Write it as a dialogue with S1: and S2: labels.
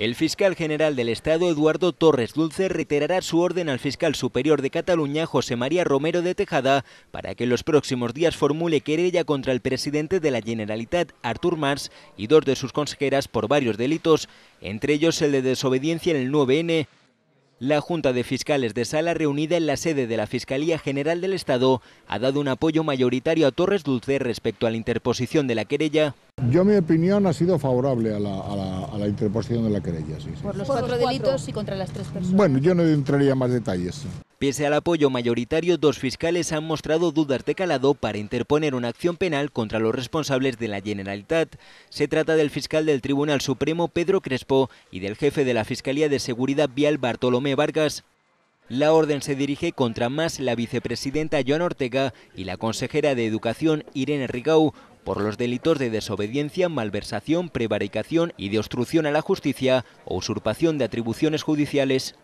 S1: El fiscal general del Estado, Eduardo Torres Dulce, reiterará su orden al fiscal superior de Cataluña, José María Romero de Tejada, para que en los próximos días formule querella contra el presidente de la Generalitat, Artur Mars, y dos de sus consejeras por varios delitos, entre ellos el de desobediencia en el 9N, la Junta de Fiscales de Sala, reunida en la sede de la Fiscalía General del Estado, ha dado un apoyo mayoritario a Torres Dulce respecto a la interposición de la querella.
S2: Yo, mi opinión ha sido favorable a la, interposición de la querella. Sí,
S3: Por los cuatro delitos y contra las tres personas.
S1: Bueno, yo no
S2: entraría en más detalles.
S1: Pese al apoyo mayoritario, dos fiscales han mostrado dudas de calado para interponer una acción penal contra los responsables de la Generalitat. Se trata del fiscal del Tribunal Supremo, Pedro Crespo, y del jefe de la Fiscalía de Seguridad Vial, Bartolomé Vargas. La orden se dirige contra más la vicepresidenta Joan Ortega y la consejera de Educación, Irene Rigau, por los delitos de desobediencia, malversación, prevaricación y de obstrucción a la justicia o usurpación de atribuciones judiciales.